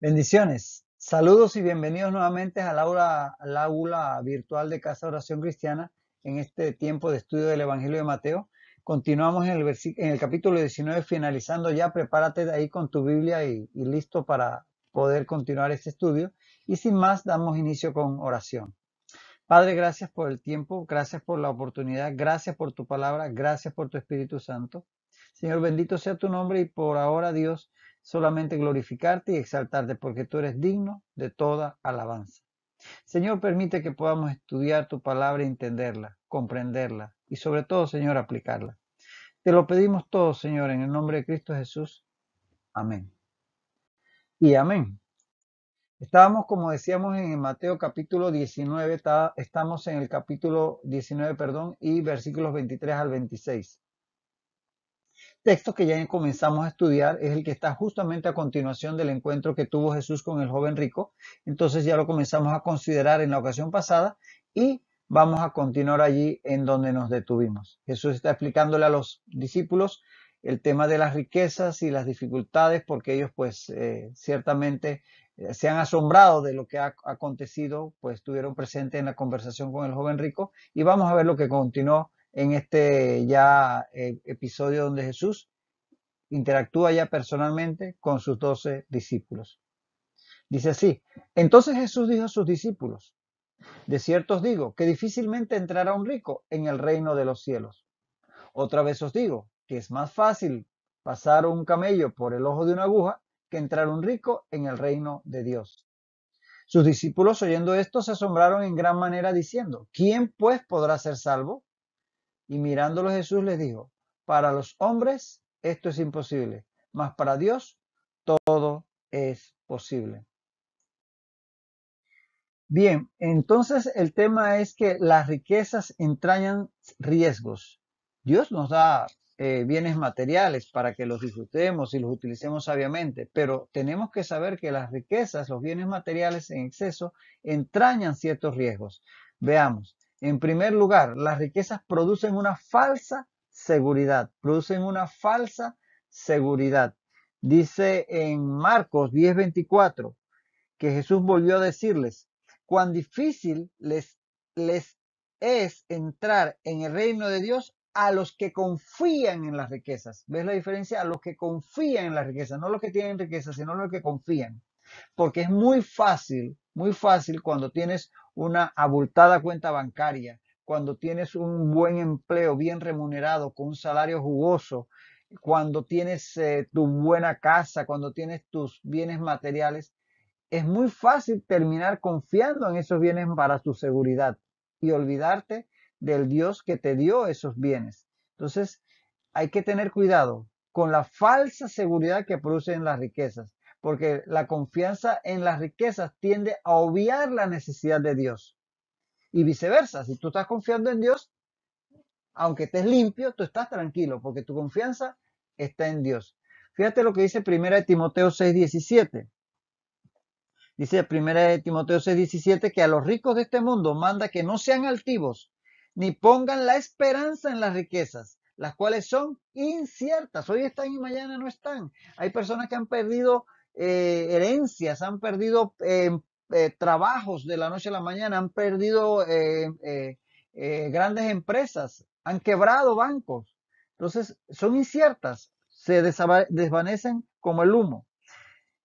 Bendiciones. Saludos y bienvenidos nuevamente al aula, aula virtual de Casa Oración Cristiana en este tiempo de estudio del Evangelio de Mateo. Continuamos en el, en el capítulo 19, finalizando ya. Prepárate de ahí con tu Biblia y, y listo para poder continuar este estudio. Y sin más, damos inicio con oración. Padre, gracias por el tiempo, gracias por la oportunidad, gracias por tu palabra, gracias por tu Espíritu Santo. Señor, bendito sea tu nombre y por ahora, Dios, solamente glorificarte y exaltarte, porque tú eres digno de toda alabanza. Señor, permite que podamos estudiar tu palabra entenderla, comprenderla y sobre todo, Señor, aplicarla. Te lo pedimos todo, Señor, en el nombre de Cristo Jesús. Amén. Y amén. Estábamos, como decíamos, en Mateo capítulo 19, estamos en el capítulo 19, perdón, y versículos 23 al 26. Texto que ya comenzamos a estudiar es el que está justamente a continuación del encuentro que tuvo Jesús con el joven rico. Entonces ya lo comenzamos a considerar en la ocasión pasada y vamos a continuar allí en donde nos detuvimos. Jesús está explicándole a los discípulos el tema de las riquezas y las dificultades porque ellos pues eh, ciertamente eh, se han asombrado de lo que ha acontecido, pues estuvieron presentes en la conversación con el joven rico y vamos a ver lo que continuó en este ya eh, episodio donde Jesús interactúa ya personalmente con sus doce discípulos. Dice así, entonces Jesús dijo a sus discípulos, de cierto os digo que difícilmente entrará un rico en el reino de los cielos. Otra vez os digo que es más fácil pasar un camello por el ojo de una aguja entrar un rico en el reino de Dios. Sus discípulos oyendo esto se asombraron en gran manera diciendo, ¿quién pues podrá ser salvo? Y mirándolo Jesús les dijo, para los hombres esto es imposible, mas para Dios todo es posible. Bien, entonces el tema es que las riquezas entrañan riesgos. Dios nos da eh, bienes materiales para que los disfrutemos y los utilicemos sabiamente, pero tenemos que saber que las riquezas, los bienes materiales en exceso, entrañan ciertos riesgos. Veamos, en primer lugar, las riquezas producen una falsa seguridad, producen una falsa seguridad. Dice en Marcos 10:24 que Jesús volvió a decirles, cuán difícil les, les es entrar en el reino de Dios a los que confían en las riquezas. ¿Ves la diferencia? A los que confían en las riquezas, no los que tienen riquezas, sino los que confían. Porque es muy fácil, muy fácil cuando tienes una abultada cuenta bancaria, cuando tienes un buen empleo bien remunerado, con un salario jugoso, cuando tienes eh, tu buena casa, cuando tienes tus bienes materiales, es muy fácil terminar confiando en esos bienes para tu seguridad y olvidarte del Dios que te dio esos bienes. Entonces, hay que tener cuidado con la falsa seguridad que producen las riquezas, porque la confianza en las riquezas tiende a obviar la necesidad de Dios. Y viceversa, si tú estás confiando en Dios, aunque estés limpio, tú estás tranquilo, porque tu confianza está en Dios. Fíjate lo que dice 1 Timoteo 6:17. Dice 1 Timoteo 6:17 que a los ricos de este mundo manda que no sean altivos, ni pongan la esperanza en las riquezas, las cuales son inciertas. Hoy están y mañana no están. Hay personas que han perdido eh, herencias, han perdido eh, eh, trabajos de la noche a la mañana, han perdido grandes empresas, han quebrado bancos. Entonces, son inciertas, se desvanecen como el humo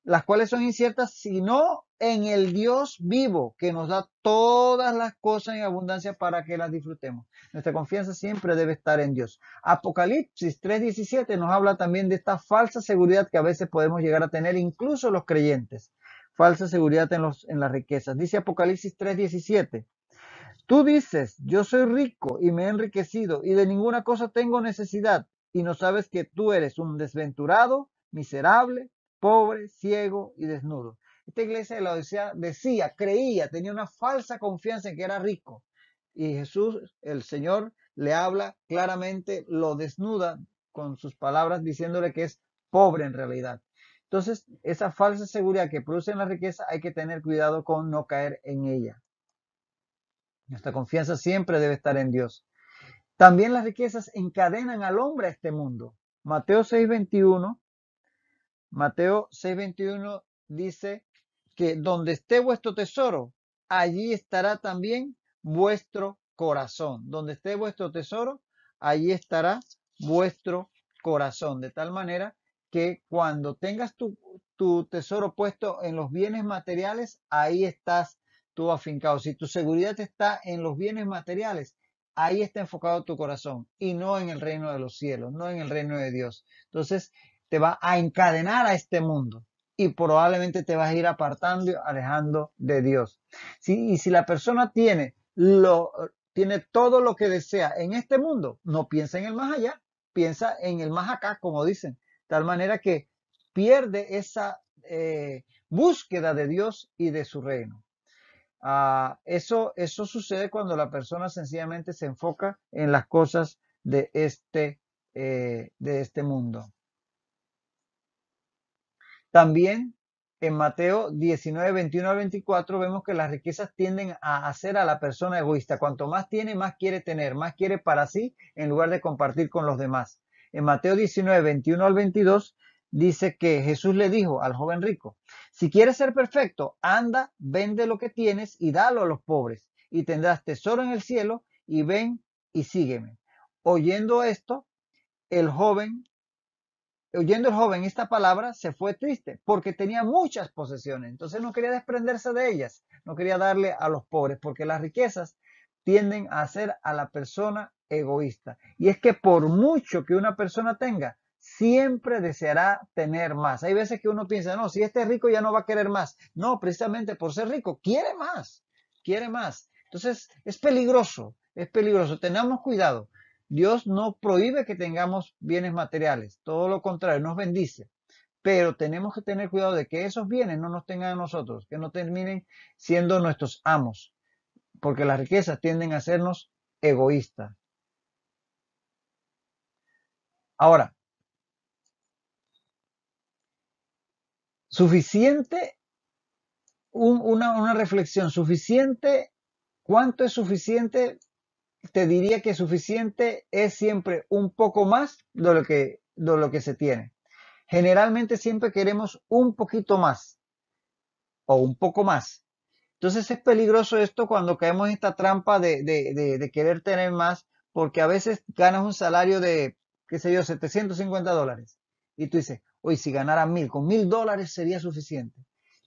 las cuales son inciertas, sino en el Dios vivo, que nos da todas las cosas en abundancia para que las disfrutemos. Nuestra confianza siempre debe estar en Dios. Apocalipsis 3:17 nos habla también de esta falsa seguridad que a veces podemos llegar a tener incluso los creyentes. Falsa seguridad en, los, en las riquezas. Dice Apocalipsis 3:17. Tú dices, yo soy rico y me he enriquecido y de ninguna cosa tengo necesidad y no sabes que tú eres un desventurado, miserable, pobre, ciego y desnudo. Esta iglesia de la Odisea decía, creía, tenía una falsa confianza en que era rico. Y Jesús, el Señor, le habla claramente, lo desnuda con sus palabras, diciéndole que es pobre en realidad. Entonces, esa falsa seguridad que produce en la riqueza, hay que tener cuidado con no caer en ella. Nuestra confianza siempre debe estar en Dios. También las riquezas encadenan al hombre a este mundo. Mateo 6:21 Mateo 6:21 dice que donde esté vuestro tesoro, allí estará también vuestro corazón. Donde esté vuestro tesoro, allí estará vuestro corazón. De tal manera que cuando tengas tu, tesoro puesto en los bienes materiales, ahí estás tú afincado. Si tu seguridad está en los bienes materiales, ahí está enfocado tu corazón y no en el reino de los cielos, no en el reino de Dios. Entonces, te va a encadenar a este mundo y probablemente te vas a ir apartando, alejando de Dios. y si la persona tiene, lo, tiene todo lo que desea en este mundo, no piensa en el más allá, piensa en el más acá, como dicen, tal manera que pierde esa eh, búsqueda de Dios y de su reino. Ah, eso, eso sucede cuando la persona sencillamente se enfoca en las cosas de este, eh, de este mundo. También en Mateo 19, 21 al 24 vemos que las riquezas tienden a hacer a la persona egoísta. Cuanto más tiene, más quiere tener, más quiere para sí en lugar de compartir con los demás. En Mateo 19, 21 al 22 dice que Jesús le dijo al joven rico, si quieres ser perfecto, anda, vende lo que tienes y dalo a los pobres y tendrás tesoro en el cielo y ven y sígueme. Oyendo esto, el joven oyendo el joven esta palabra, se fue triste, porque tenía muchas posesiones. Entonces no quería desprenderse de ellas, no quería darle a los pobres, porque las riquezas tienden a hacer a la persona egoísta. Y es que por mucho que una persona tenga, siempre deseará tener más. Hay veces que uno piensa, no, si este es rico ya no va a querer más. No, precisamente por ser rico, quiere más, quiere más. Entonces es peligroso, es peligroso. Tenemos cuidado. Dios no prohíbe que tengamos bienes materiales, todo lo contrario, nos bendice. Pero tenemos que tener cuidado de que esos bienes no nos tengan a nosotros, que no terminen siendo nuestros amos, porque las riquezas tienden a hacernos egoístas. Ahora, suficiente, una reflexión, suficiente, ¿cuánto es suficiente te diría que suficiente es siempre un poco más de lo que, lo que se tiene. Generalmente siempre queremos un poquito más o un poco más. Entonces es peligroso esto cuando caemos en esta trampa de, querer tener más, porque a veces ganas un salario de, qué sé yo, 750 dólares. Y tú dices, hoy si ganara mil, con mil dólares sería suficiente.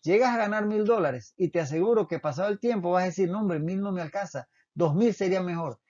Llegas a ganar mil dólares y te aseguro que pasado el tiempo vas a decir, no hombre, mil no me alcanza, dos mil sería mejor,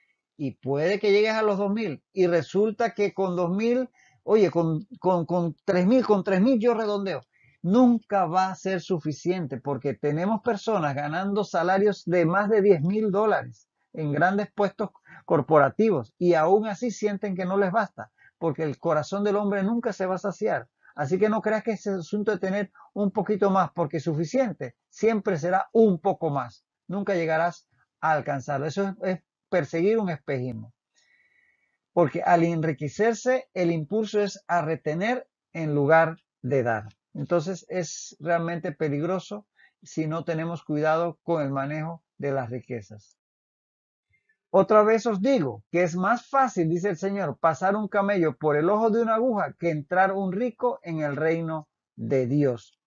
y puede que llegues a los 2.000 y resulta que con 2.000, oye, con, con, con 3.000, con 3.000 yo redondeo. Nunca va a ser suficiente porque tenemos personas ganando salarios de más de 10.000 dólares en grandes puestos corporativos y aún así sienten que no les basta porque el corazón del hombre nunca se va a saciar. Así que no creas que es asunto de tener un poquito más porque suficiente siempre será un poco más. Nunca llegarás a alcanzarlo. Eso es perseguir un espejismo. Porque al enriquecerse, el impulso es a retener en lugar de dar. Entonces es realmente peligroso si no tenemos cuidado con el manejo de las riquezas. Otra vez os digo que es más fácil, dice el Señor, pasar un camello por el ojo de una aguja que entrar un rico en el reino de Dios.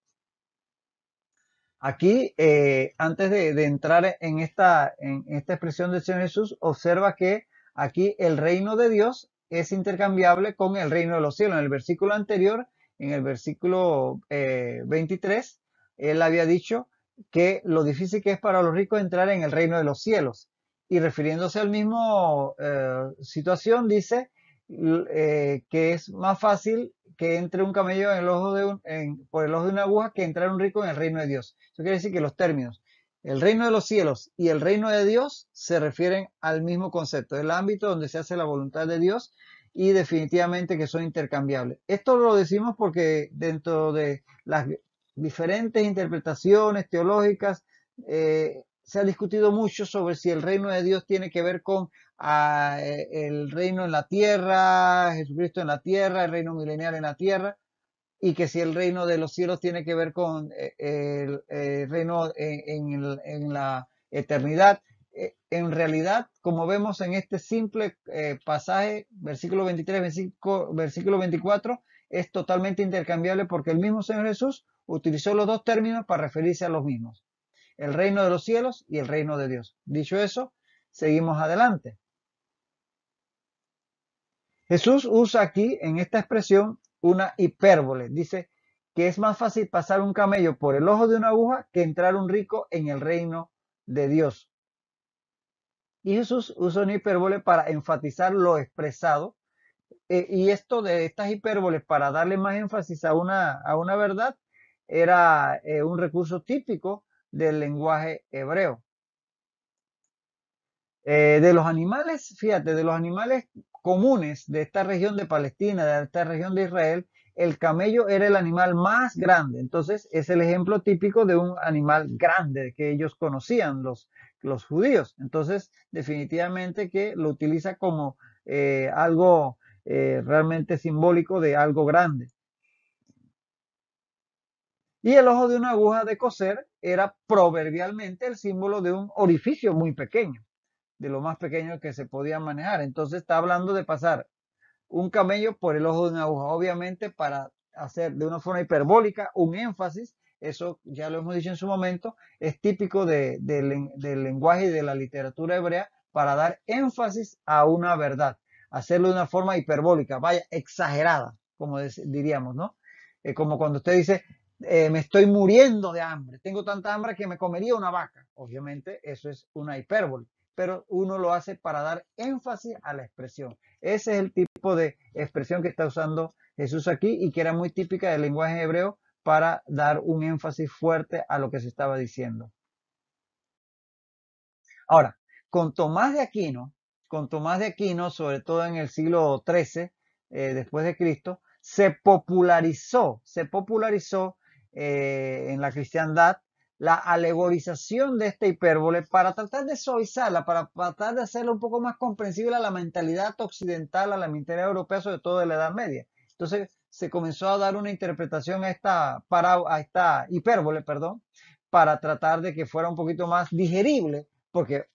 Aquí, eh, antes de, entrar en esta, expresión del Señor Jesús, observa que aquí el reino de Dios es intercambiable con el reino de los cielos. En el versículo anterior, en el versículo 23, eh, él había dicho que lo difícil que es para los ricos entrar en el reino de los cielos. Y refiriéndose al mismo eh, situación, dice eh, que es más fácil que entre un camello en el ojo de un, por el ojo de una aguja que entrar un rico en el reino de Dios. Eso quiere decir que los términos, el reino de los cielos y el reino de Dios se refieren al mismo concepto, el ámbito donde se hace la voluntad de Dios y definitivamente que son intercambiables. Esto lo decimos porque dentro de las diferentes interpretaciones teológicas eh, se ha discutido mucho sobre si el reino de Dios tiene que ver con eh, el reino en la tierra, Jesucristo en la tierra, el reino milenial en la tierra, y que si el reino de los cielos tiene que ver con eh, el, reino en, la eternidad. Eh, en realidad, como vemos en este simple pasaje, versículo 23, versículo 24, es totalmente intercambiable porque el mismo Señor Jesús utilizó los dos términos para referirse a los mismos, el reino de los cielos y el reino de Dios. Dicho eso, seguimos adelante. Jesús usa aquí en esta expresión una hipérbole. Dice que es más fácil pasar un camello por el ojo de una aguja que entrar un rico en el reino de Dios. Y Jesús usa una hipérbole para enfatizar lo expresado. Eh, y esto de estas hipérboles para darle más énfasis a una, a una verdad era eh, un recurso típico del lenguaje hebreo. Eh, de los animales, fíjate, de los animales comunes de esta región de Palestina, de esta región de Israel, el camello era el animal más grande. Entonces es el ejemplo típico de un animal grande que ellos conocían, los, los judíos. Entonces definitivamente que lo utiliza como eh, algo eh, realmente simbólico de algo grande. Y el ojo de una aguja de coser era proverbialmente el símbolo de un orificio muy pequeño de lo más pequeño que se podía manejar. Entonces está hablando de pasar un camello por el ojo de una aguja. Obviamente para hacer de una forma hiperbólica un énfasis, eso ya lo hemos dicho en su momento, es típico del lenguaje y de la literatura hebrea para dar énfasis a una verdad, hacerlo de una forma hiperbólica, vaya, exagerada, como diríamos, ¿no? Eh, como cuando usted dice, eh, me estoy muriendo de hambre, tengo tanta hambre que me comería una vaca. Obviamente eso es una hipérbole pero uno lo hace para dar énfasis a la expresión. Ese es el tipo de expresión que está usando Jesús aquí y que era muy típica del lenguaje hebreo para dar un énfasis fuerte a lo que se estaba diciendo. Ahora, con Tomás de Aquino, con Tomás de Aquino, sobre todo en el siglo XIII eh, después de Cristo, se popularizó, se popularizó eh, en la cristiandad la alegorización de esta hipérbole para tratar de suavizarla, para tratar de hacerla un poco más comprensible a la mentalidad occidental, a la mentalidad europea, sobre todo de la Edad Media. Entonces se comenzó a dar una interpretación a esta, para, esta hipérbole, perdón, para tratar de que fuera un poquito más digerible, porque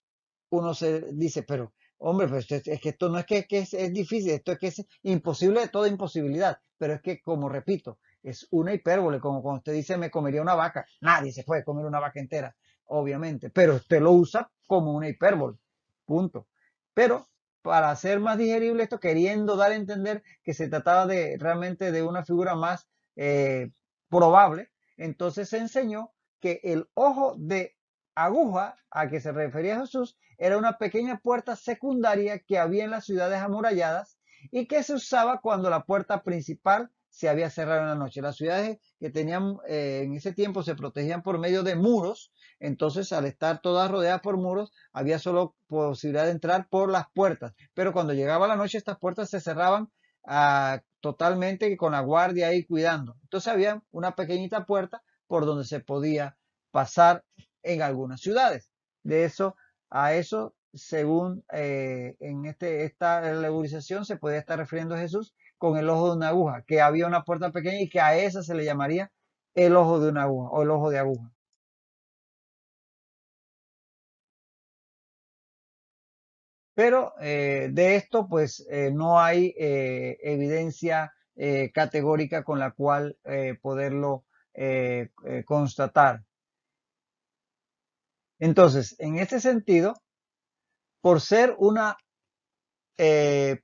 uno se dice, pero hombre, pues es que esto no es que, es, es, difícil, esto es que es imposible de toda imposibilidad, pero es que, como repito, es una hipérbole, como cuando usted dice me comería una vaca, nadie se puede comer una vaca entera, obviamente, pero usted lo usa como una hipérbole, punto. Pero para hacer más digerible esto, queriendo dar a entender que se trataba de realmente de una figura más eh, probable, entonces se enseñó que el ojo de aguja a que se refería Jesús era una pequeña puerta secundaria que había en las ciudades amuralladas y que se usaba cuando la puerta principal se había cerrado en la noche. Las ciudades que tenían eh, en ese tiempo se protegían por medio de muros, entonces al estar todas rodeadas por muros había solo posibilidad de entrar por las puertas, pero cuando llegaba la noche estas puertas se cerraban ah, totalmente con la guardia ahí cuidando. Entonces había una pequeñita puerta por donde se podía pasar en algunas ciudades. De eso a eso, según eh, en este, esta legalización se podía estar refiriendo Jesús con el ojo de una aguja, que había una puerta pequeña y que a esa se le llamaría el ojo de una aguja o el ojo de aguja. Pero eh, de esto pues eh, no hay eh, evidencia categórica con la cual poderlo constatar. Entonces, en este sentido, por ser una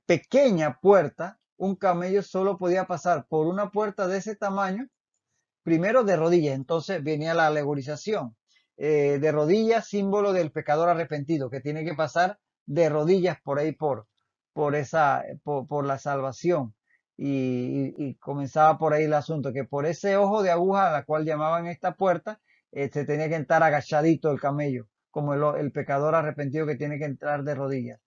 pequeña puerta, un camello solo podía pasar por una puerta de ese tamaño, primero de rodillas, entonces venía la alegorización, eh, de rodillas, símbolo del pecador arrepentido, que tiene que pasar de rodillas por ahí, por, por, esa, por, la salvación. Y, comenzaba por ahí el asunto, que por ese ojo de aguja a la cual llamaban esta puerta, se este, tenía que entrar agachadito el camello, como el pecador arrepentido que tiene que entrar de rodillas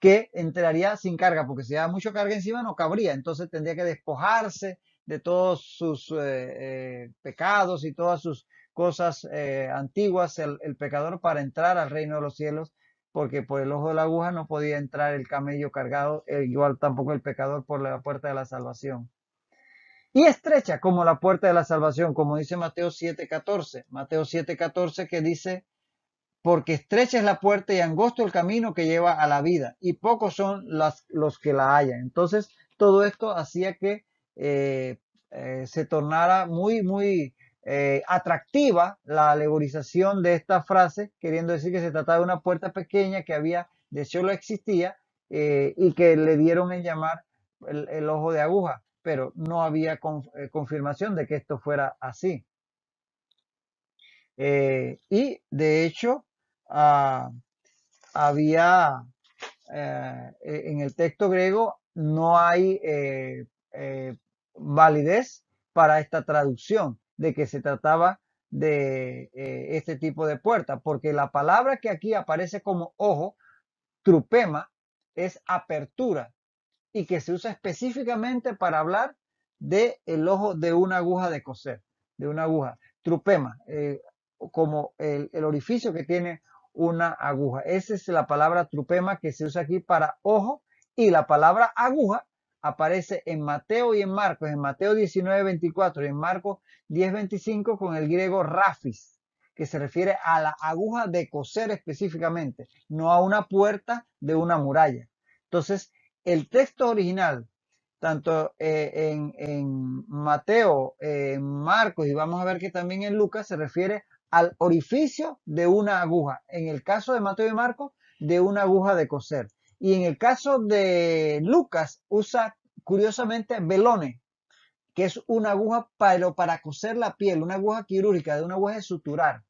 que entraría sin carga, porque si había mucho carga encima no cabría, entonces tendría que despojarse de todos sus eh, eh, pecados y todas sus cosas eh, antiguas el, el, pecador para entrar al reino de los cielos, porque por el ojo de la aguja no podía entrar el camello cargado, igual tampoco el pecador por la puerta de la salvación. Y estrecha como la puerta de la salvación, como dice Mateo 7:14, Mateo 7:14 que dice, porque estrecha es la puerta y angosto el camino que lleva a la vida, y pocos son los que la hallan. Entonces, todo esto hacía que eh, eh, se tornara muy, muy eh, atractiva la alegorización de esta frase, queriendo decir que se trataba de una puerta pequeña que había, de solo existía, y que le dieron en llamar el, ojo de aguja, pero no había confirmación de que esto fuera así. y de hecho, Ah, había, eh, e, en el texto griego no hay eh, eh, validez para esta traducción de que se trataba de este tipo de puerta, porque la palabra que aquí aparece como ojo, trupema, es apertura y que se usa específicamente para hablar de el ojo de una aguja de coser, de una aguja, trupema, como el, el orificio que tiene una aguja. Esa es la palabra trupema que se usa aquí para ojo y la palabra aguja aparece en Mateo y en Marcos, en Mateo 19, 24 y en Marcos 10, 25 con el griego rafis, que se refiere a la aguja de coser específicamente, no a una puerta de una muralla. Entonces, el texto original, tanto eh, en, Mateo, eh, en Marcos y vamos a ver que también en Lucas se refiere al orificio de una aguja. En el caso de Mateo y Marcos, de una aguja de coser. Y en el caso de Lucas, usa curiosamente velone, que es una aguja para, para coser la piel, una aguja quirúrgica, de una aguja de suturar.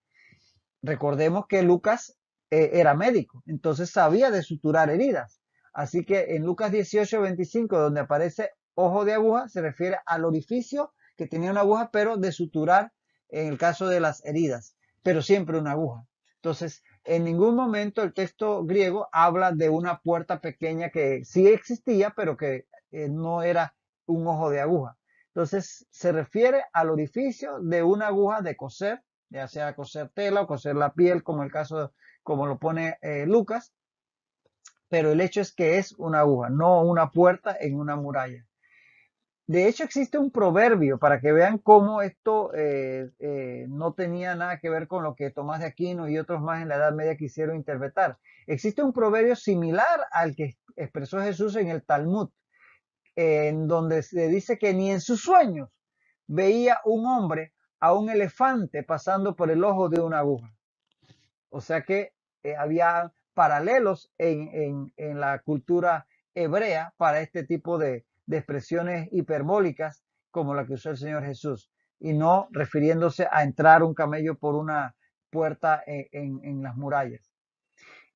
Recordemos que Lucas eh, era médico, entonces sabía de suturar heridas. Así que en Lucas 18, 25, donde aparece ojo de aguja, se refiere al orificio que tenía una aguja, pero de suturar en el caso de las heridas, pero siempre una aguja. Entonces, en ningún momento el texto griego habla de una puerta pequeña que sí existía, pero que eh, no era un ojo de aguja. Entonces, se refiere al orificio de una aguja de coser, ya sea coser tela o coser la piel, como el caso, como lo pone eh, Lucas, pero el hecho es que es una aguja, no una puerta en una muralla. De hecho, existe un proverbio para que vean cómo esto eh, eh, no tenía nada que ver con lo que Tomás de Aquino y otros más en la Edad Media quisieron interpretar. Existe un proverbio similar al que expresó Jesús en el Talmud, en donde se dice que ni en sus sueños veía un hombre a un elefante pasando por el ojo de una aguja. O sea que eh, había paralelos en, en la cultura hebrea para este tipo de, de expresiones hiperbólicas como la que usó el Señor Jesús, y no refiriéndose a entrar un camello por una puerta e, en, las murallas.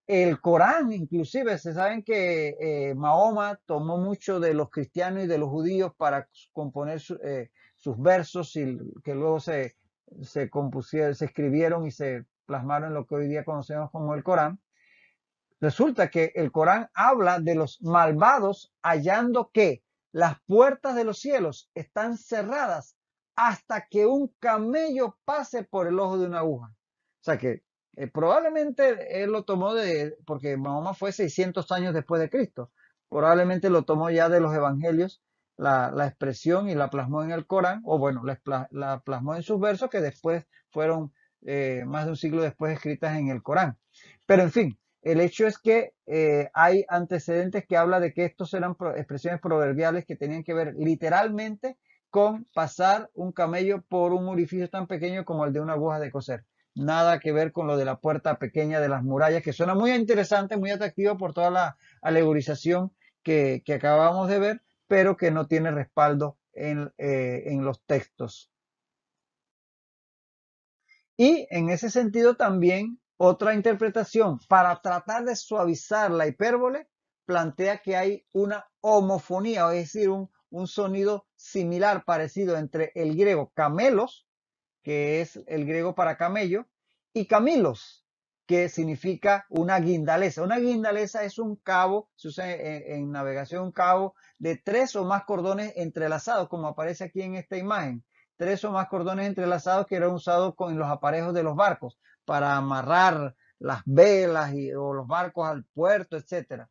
El Corán, inclusive, se saben que eh, Mahoma tomó mucho de los cristianos y de los judíos para componer eh, sus versos y que luego se, se compusieron, se escribieron y se plasmaron en lo que hoy día conocemos como el Corán. Resulta que el Corán habla de los malvados hallando que las puertas de los cielos están cerradas hasta que un camello pase por el ojo de una aguja. O sea que eh, probablemente él lo tomó de, porque Mahoma fue 600 años después de Cristo, probablemente lo tomó ya de los evangelios, la, expresión y la plasmó en el Corán, o bueno, la, plasmó en sus versos que después fueron eh, más de un siglo después escritas en el Corán. Pero en fin, el hecho es que eh, hay antecedentes que habla de que estos eran expresiones proverbiales que tenían que ver literalmente con pasar un camello por un orificio tan pequeño como el de una aguja de coser. Nada que ver con lo de la puerta pequeña de las murallas, que suena muy interesante, muy atractivo por toda la alegorización que, acabamos de ver, pero que no tiene respaldo en eh, los textos. Y en ese sentido también otra interpretación, para tratar de suavizar la hipérbole, plantea que hay una homofonía, es decir, un, sonido similar, parecido entre el griego camelos, que es el griego para camello, y camilos, que significa una guindaleza. Una guindaleza es un cabo, se usa en, en, navegación un cabo de tres o más cordones entrelazados, como aparece aquí en esta imagen. Tres o más cordones entrelazados que eran usados con los aparejos de los barcos para amarrar las velas y, o los barcos al puerto, etc.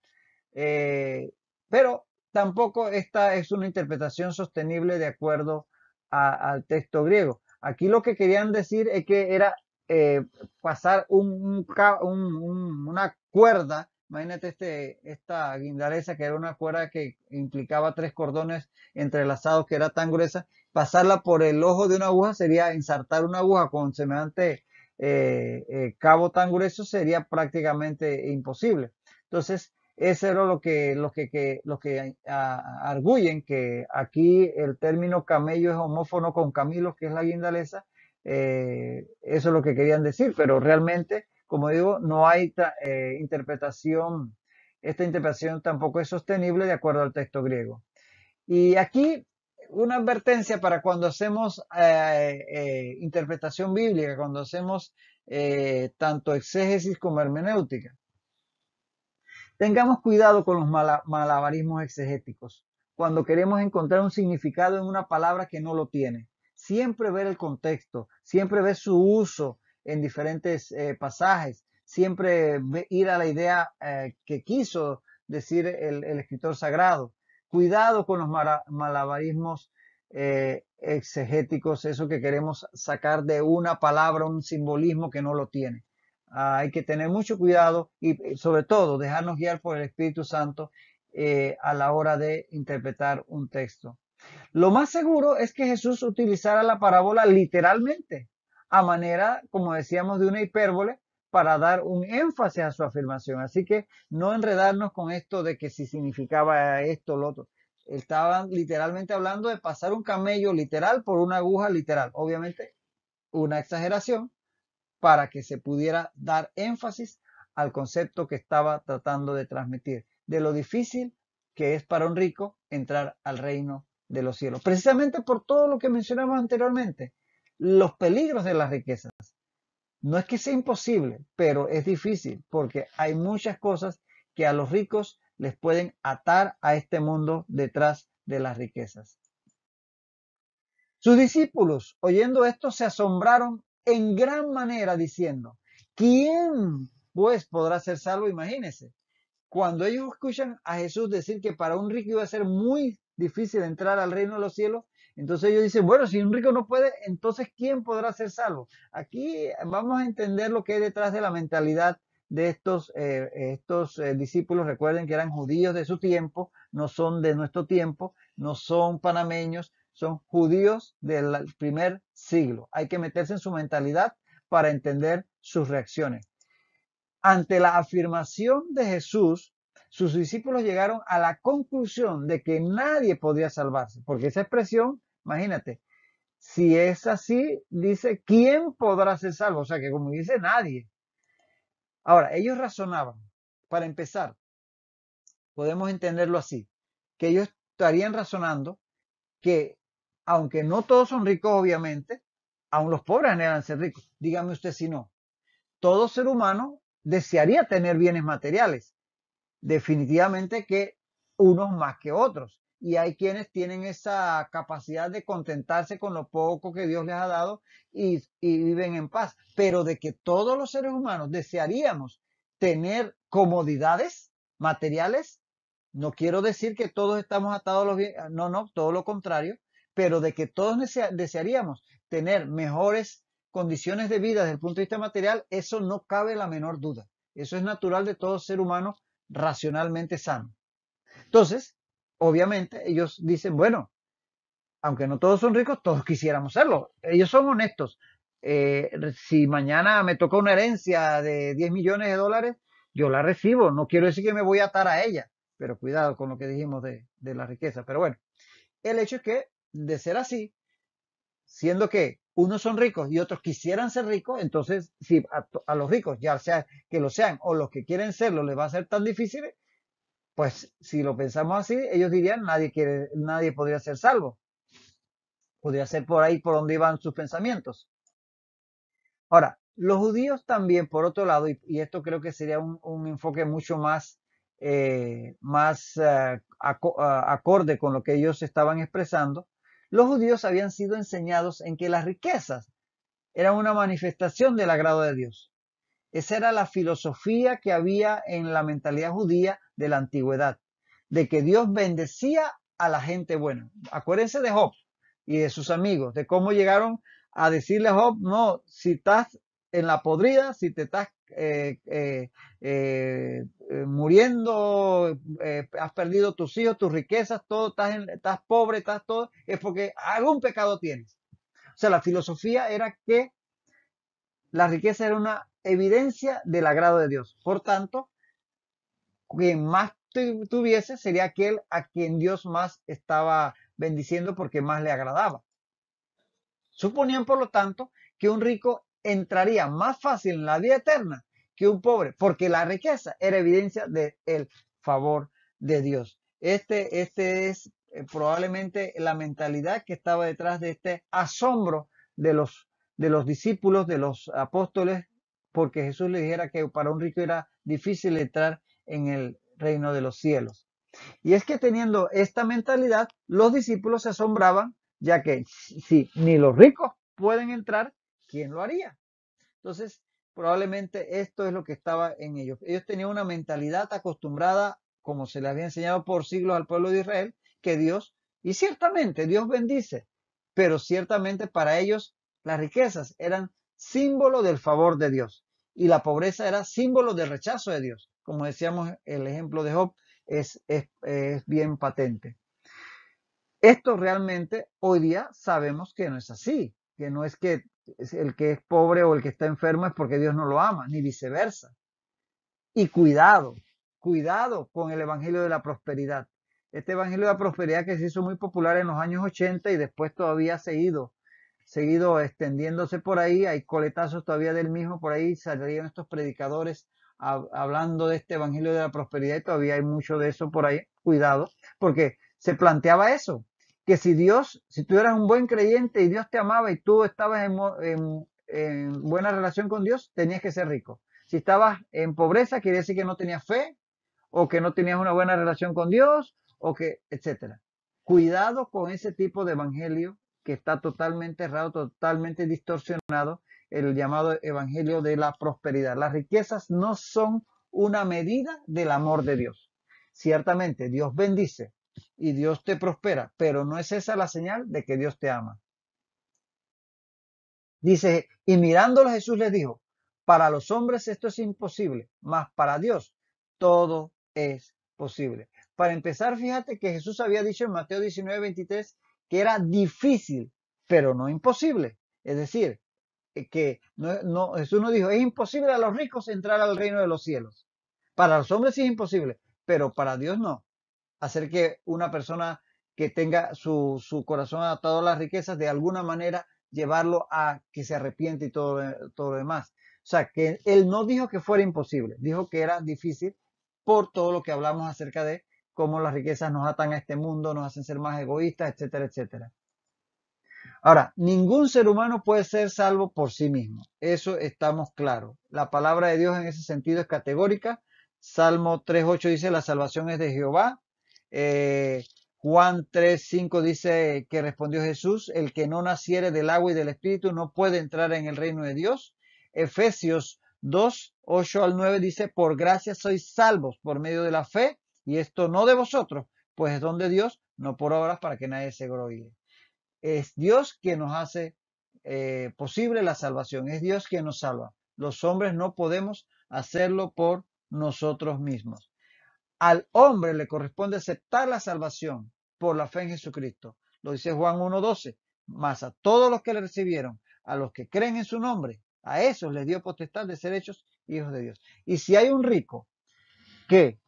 Eh, pero tampoco esta es una interpretación sostenible de acuerdo al texto griego. Aquí lo que querían decir es que era eh, pasar una cuerda, imagínate este, esta guindaleza que era una cuerda que implicaba tres cordones entrelazados que era tan gruesa, pasarla por el ojo de una aguja sería ensartar una aguja con semejante eh, eh, cabo tan grueso sería prácticamente imposible. Entonces, eso era lo que, lo que, que, lo que ah, arguyen, que aquí el término camello es homófono con Camilo, que es la guindaleza. Eh, eso es lo que querían decir, pero realmente, como digo, no hay interpretación, esta interpretación tampoco es sostenible de acuerdo al texto griego. Y aquí una advertencia para cuando hacemos eh, eh, interpretación bíblica, cuando hacemos eh, tanto exégesis como hermenéutica. Tengamos cuidado con los malabarismos exegéticos, cuando queremos encontrar un significado en una palabra que no lo tiene. Siempre ver el contexto, siempre ver su uso en diferentes pasajes, siempre ir a la idea que quiso decir el escritor sagrado Cuidado con los malabarismos eh, exegéticos, eso que queremos sacar de una palabra un simbolismo que no lo tiene. Ah, hay que tener mucho cuidado y eh, sobre todo dejarnos guiar por el Espíritu Santo eh, a la hora de interpretar un texto. Lo más seguro es que Jesús utilizara la parábola literalmente, a manera, como decíamos, de una hipérbole, para dar un énfasis a su afirmación. Así que no enredarnos con esto de que si significaba esto o lo otro. Estaban literalmente hablando de pasar un camello literal por una aguja literal. Obviamente, una exageración para que se pudiera dar énfasis al concepto que estaba tratando de transmitir, de lo difícil que es para un rico entrar al reino de los cielos. Precisamente por todo lo que mencionamos anteriormente, los peligros de las riquezas. No es que sea imposible, pero es difícil porque hay muchas cosas que a los ricos les pueden atar a este mundo detrás de las riquezas. Sus discípulos, oyendo esto, se asombraron en gran manera diciendo, ¿quién pues podrá ser salvo? Imagínense, cuando ellos escuchan a Jesús decir que para un rico iba a ser muy difícil entrar al reino de los cielos, entonces ellos dicen, bueno, si un rico no puede, entonces ¿quién podrá ser salvo? Aquí vamos a entender lo que hay detrás de la mentalidad de estos, eh, estos eh, discípulos. Recuerden que eran judíos de su tiempo, no son de nuestro tiempo, no son panameños, son judíos del primer siglo. Hay que meterse en su mentalidad para entender sus reacciones. Ante la afirmación de Jesús sus discípulos llegaron a la conclusión de que nadie podía salvarse, porque esa expresión, imagínate, si es así, dice, ¿quién podrá ser salvo? O sea, que como dice, nadie. Ahora, ellos razonaban, para empezar, podemos entenderlo así, que ellos estarían razonando que, aunque no todos son ricos, obviamente, aún los pobres anhelan ser ricos. Dígame usted si no. Todo ser humano desearía tener bienes materiales, definitivamente que unos más que otros. Y hay quienes tienen esa capacidad de contentarse con lo poco que Dios les ha dado y, viven en paz. Pero de que todos los seres humanos desearíamos tener comodidades materiales, no quiero decir que todos estamos atados los no, no, todo lo contrario, pero de que todos desearíamos tener mejores condiciones de vida desde el punto de vista material, eso no cabe la menor duda. Eso es natural de todo ser humano racionalmente sano. Entonces, obviamente, ellos dicen, bueno, aunque no todos son ricos, todos quisiéramos serlo. Ellos son honestos. Eh, si mañana me toca una herencia de 10 millones de dólares, yo la recibo. No quiero decir que me voy a atar a ella, pero cuidado con lo que dijimos de, de la riqueza. Pero bueno, el hecho es que, de ser así, siendo que unos son ricos y otros quisieran ser ricos, entonces si a, los ricos, ya sea que lo sean o los que quieren serlo, les va a ser tan difícil, pues si lo pensamos así, ellos dirían nadie quiere, nadie podría ser salvo. Podría ser por ahí por donde iban sus pensamientos. Ahora, los judíos también, por otro lado, y, esto creo que sería un, enfoque mucho más, eh, más eh, eh, acorde con lo que ellos estaban expresando, los judíos habían sido enseñados en que las riquezas eran una manifestación del agrado de Dios. Esa era la filosofía que había en la mentalidad judía de la antigüedad, de que Dios bendecía a la gente buena. Acuérdense de Job y de sus amigos, de cómo llegaron a decirle a Job, no, si estás en la podrida, si te estás eh, eh, eh, muriendo, has perdido tus hijos, tus riquezas, todo, estás, estás pobre, estás todo, es porque algún pecado tienes. O sea, la filosofía era que la riqueza era una evidencia del agrado de Dios. Por tanto, quien más tuviese sería aquel a quien Dios más estaba bendiciendo porque más le agradaba. Suponían, por lo tanto, que un rico entraría más fácil en la vida eterna que un pobre, porque la riqueza era evidencia del favor de Dios. Este, este es eh, probablemente la mentalidad que estaba detrás de este asombro de los, de los discípulos, de los apóstoles, porque Jesús le dijera que para un rico era difícil entrar en el reino de los cielos. Y es que teniendo esta mentalidad, los discípulos se asombraban, ya que si ni los ricos pueden entrar, ¿quién lo haría? Entonces, probablemente esto es lo que estaba en ellos. Ellos tenían una mentalidad acostumbrada, como se le había enseñado por siglos al pueblo de Israel, que Dios, y ciertamente Dios bendice, pero ciertamente para ellos las riquezas eran símbolo del favor de Dios y la pobreza era símbolo del rechazo de Dios. Como decíamos, el ejemplo de Job es, es, es bien patente. Esto realmente hoy día sabemos que no es así, que no es que el que es pobre o el que está enfermo es porque Dios no lo ama, ni viceversa. Y cuidado, cuidado con el Evangelio de la Prosperidad. Este Evangelio de la Prosperidad que se hizo muy popular en los años 80 y después todavía ha seguido, seguido extendiéndose por ahí. Hay coletazos todavía del mismo por ahí. Salían estos predicadores hablando de este Evangelio de la Prosperidad y todavía hay mucho de eso por ahí. Cuidado, porque se planteaba eso, que si Dios, si tú eras un buen creyente y Dios te amaba y tú estabas en, buena relación con Dios, tenías que ser rico. Si estabas en pobreza, quiere decir que no tenías fe o que no tenías una buena relación con Dios o que, etcétera. Cuidado con ese tipo de evangelio que está totalmente errado, totalmente distorsionado, el llamado evangelio de la prosperidad. Las riquezas no son una medida del amor de Dios. Ciertamente, Dios bendice, y Dios te prospera, pero no es esa la señal de que Dios te ama. Dice, y mirándolo Jesús le dijo, para los hombres esto es imposible, mas para Dios todo es posible. Para empezar, fíjate que Jesús había dicho en Mateo 19, 23 que era difícil, pero no imposible. Es decir, eh, que no, no, Jesús no dijo, es imposible a los ricos entrar al reino de los cielos. Para los hombres sí es imposible, pero para Dios no hacer que una persona que tenga su, corazón adaptado a las riquezas, de alguna manera llevarlo a que se arrepiente y todo, eh, todo lo demás. O sea, que él no dijo que fuera imposible, dijo que era difícil por todo lo que hablamos acerca de cómo las riquezas nos atan a este mundo, nos hacen ser más egoístas, etcétera, etcétera. Ahora, ningún ser humano puede ser salvo por sí mismo. Eso estamos claros. La palabra de Dios en ese sentido es categórica. Salmo 3.8 dice, la salvación es de Jehová. Eh, Juan 3:5 dice que respondió Jesús, el que no naciere del agua y del espíritu no puede entrar en el reino de Dios. Efesios 2.8 al 9 dice, por gracia sois salvos por medio de la fe, y esto no de vosotros, pues es don de Dios, no por obras para que nadie se gloríe. Es Dios quien nos hace eh, posible la salvación, es Dios quien nos salva. Los hombres no podemos hacerlo por nosotros mismos al hombre le corresponde aceptar la salvación por la fe en Jesucristo. Lo dice Juan 1.12. Mas a todos los que le recibieron, a los que creen en su nombre, a esos les dio potestad de ser hechos hijos de Dios. Y si hay un rico que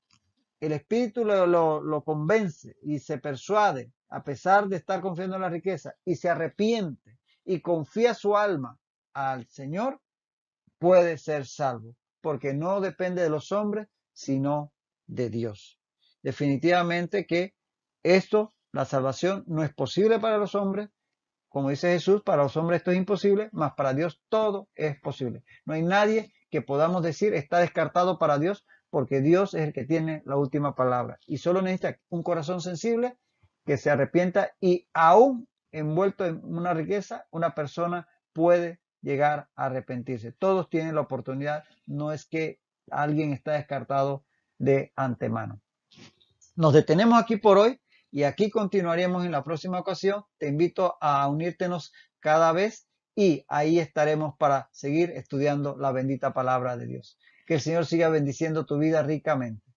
el Espíritu lo, convence y se persuade, a pesar de estar confiando en la riqueza, y se arrepiente y confía su alma al Señor, puede ser salvo, porque no depende de los hombres, sino de Dios. Definitivamente que esto, la salvación, no es posible para los hombres. Como dice Jesús, para los hombres esto es imposible, mas para Dios todo es posible. No hay nadie que podamos decir está descartado para Dios, porque Dios es el que tiene la última palabra. Y solo necesita un corazón sensible que se arrepienta y aún envuelto en una riqueza, una persona puede llegar a arrepentirse. Todos tienen la oportunidad, no es que alguien está descartado de antemano. Nos detenemos aquí por hoy y aquí continuaremos en la próxima ocasión. Te invito a unírtenos cada vez y ahí estaremos para seguir estudiando la bendita palabra de Dios. Que el Señor siga bendiciendo tu vida ricamente.